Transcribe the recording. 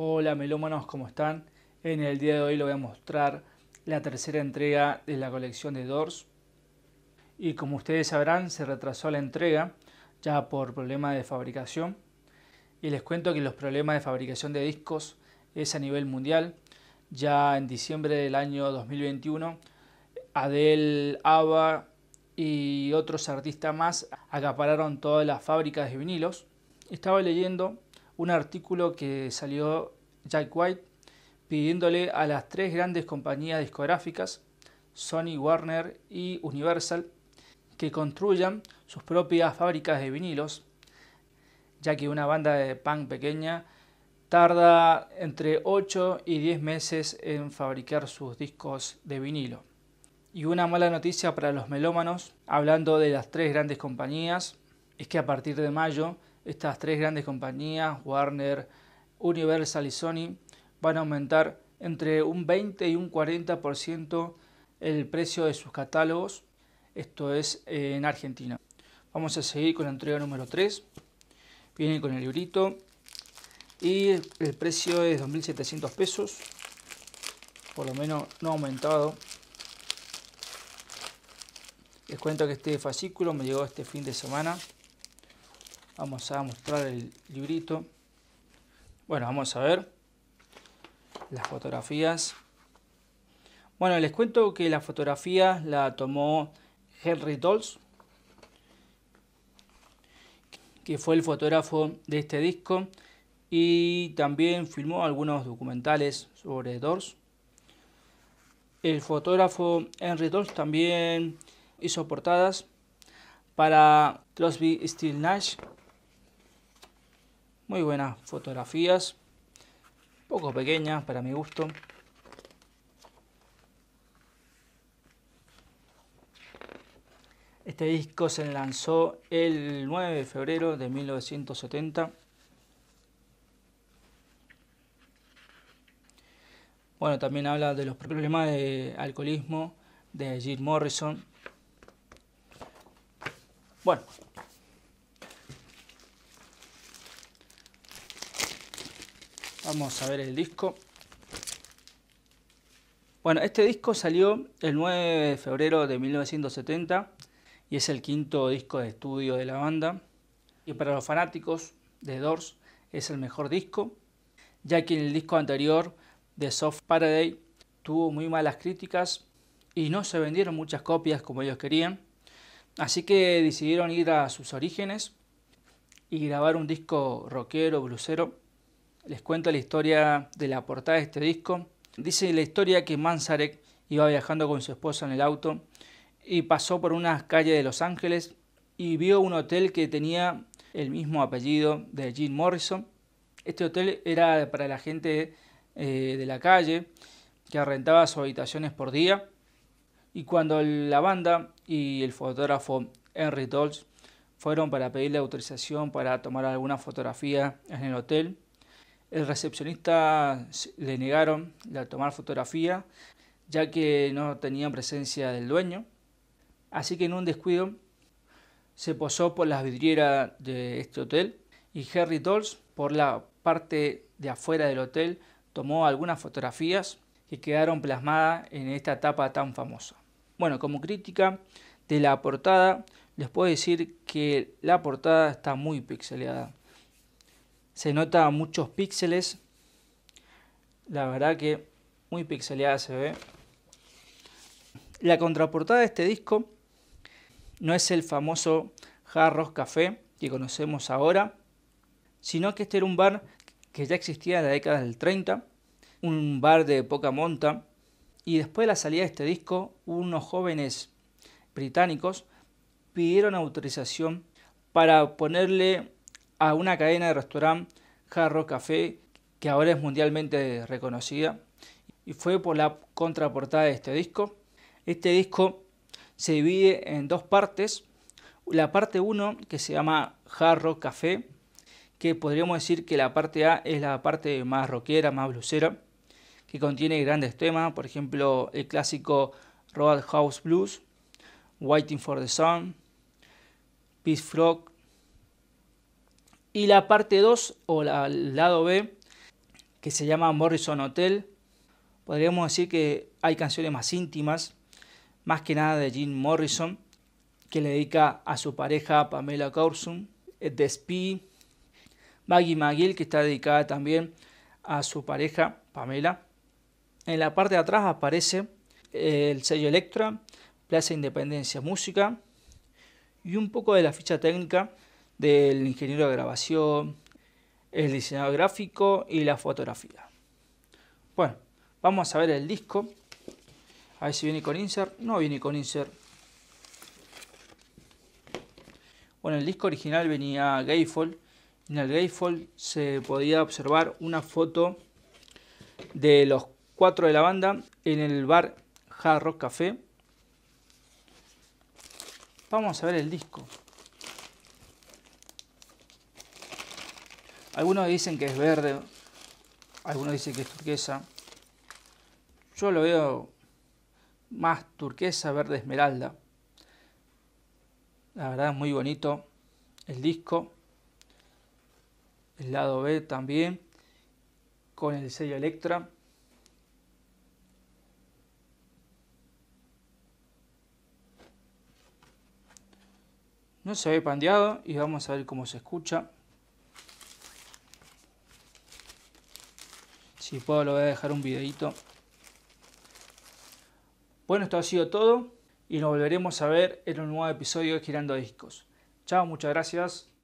Hola melómanos, ¿cómo están? En el día de hoy les voy a mostrar la tercera entrega de la colección de Doors. Y como ustedes sabrán, se retrasó la entrega ya por problemas de fabricación. Y les cuento que los problemas de fabricación de discos es a nivel mundial. Ya en diciembre del año 2021, Adele, Ava y otros artistas más acapararon todas las fábricas de vinilos. Estaba leyendo un artículo que salió Jack White pidiéndole a las tres grandes compañías discográficas, Sony, Warner y Universal, que construyan sus propias fábricas de vinilos, ya que una banda de punk pequeña tarda entre 8 y 10 meses en fabricar sus discos de vinilo. Y una mala noticia para los melómanos, hablando de las tres grandes compañías, es que a partir de mayo estas tres grandes compañías, Warner, Universal y Sony, van a aumentar entre un 20 y un 40% el precio de sus catálogos, esto es en Argentina. Vamos a seguir con la entrega número 3, viene con el librito y el precio es 2.700 pesos, por lo menos no ha aumentado. Les cuento que este fascículo me llegó este fin de semana. Vamos a mostrar el librito. Bueno, vamos a ver las fotografías. Bueno, les cuento que la fotografía la tomó Henry Dolls, que fue el fotógrafo de este disco y también filmó algunos documentales sobre Doors. El fotógrafo Henry Dolls también hizo portadas para Crosby Steel Nash muy buenas fotografías. poco pequeñas para mi gusto. Este disco se lanzó el 9 de febrero de 1970. Bueno, también habla de los problemas de alcoholismo de Jim Morrison. Bueno, Vamos a ver el disco. Bueno, este disco salió el 9 de febrero de 1970 y es el quinto disco de estudio de la banda. Y para los fanáticos de Doors es el mejor disco, ya que en el disco anterior de Soft Paradise tuvo muy malas críticas y no se vendieron muchas copias como ellos querían. Así que decidieron ir a sus orígenes y grabar un disco rockero, blusero les cuento la historia de la portada de este disco. Dice la historia que Manzarek iba viajando con su esposa en el auto y pasó por unas calles de Los Ángeles y vio un hotel que tenía el mismo apellido de Jim Morrison. Este hotel era para la gente eh, de la calle que rentaba sus habitaciones por día. Y cuando la banda y el fotógrafo Henry Dolch fueron para pedirle autorización para tomar alguna fotografía en el hotel, el recepcionista le negaron la tomar fotografía ya que no tenían presencia del dueño. Así que en un descuido se posó por las vidrieras de este hotel y Harry Dolls por la parte de afuera del hotel tomó algunas fotografías que quedaron plasmadas en esta etapa tan famosa. Bueno, como crítica de la portada, les puedo decir que la portada está muy pixelada. Se nota muchos píxeles. La verdad que muy pixeleada se ve. La contraportada de este disco no es el famoso Jarros Café que conocemos ahora, sino que este era un bar que ya existía en la década del 30, un bar de poca monta, y después de la salida de este disco, unos jóvenes británicos pidieron autorización para ponerle a una cadena de restaurante Jarro Café que ahora es mundialmente reconocida y fue por la contraportada de este disco. Este disco se divide en dos partes. La parte 1 que se llama Jarro Café, que podríamos decir que la parte A es la parte más rockera, más blusera, que contiene grandes temas, por ejemplo el clásico Roadhouse Blues, Waiting for the Sun, Peace Frog, y la parte 2, o el lado B, que se llama Morrison Hotel, podríamos decir que hay canciones más íntimas, más que nada de Jim Morrison, que le dedica a su pareja Pamela Courson, The eh, Maggie McGill, que está dedicada también a su pareja Pamela. En la parte de atrás aparece eh, el sello Electra, Plaza Independencia Música y un poco de la ficha técnica del ingeniero de grabación, el diseñador gráfico y la fotografía. Bueno, vamos a ver el disco. A ver si viene con insert. No viene con insert. Bueno, el disco original venía Gatefold. En el Gatefold se podía observar una foto de los cuatro de la banda en el bar Hard Café. Vamos a ver el disco. Algunos dicen que es verde, algunos dicen que es turquesa. Yo lo veo más turquesa, verde esmeralda. La verdad es muy bonito el disco. El lado B también, con el sello Electra. No se ve pandeado y vamos a ver cómo se escucha. Si puedo, lo voy a dejar un videito. Bueno, esto ha sido todo y nos volveremos a ver en un nuevo episodio de Girando Discos. Chao, muchas gracias.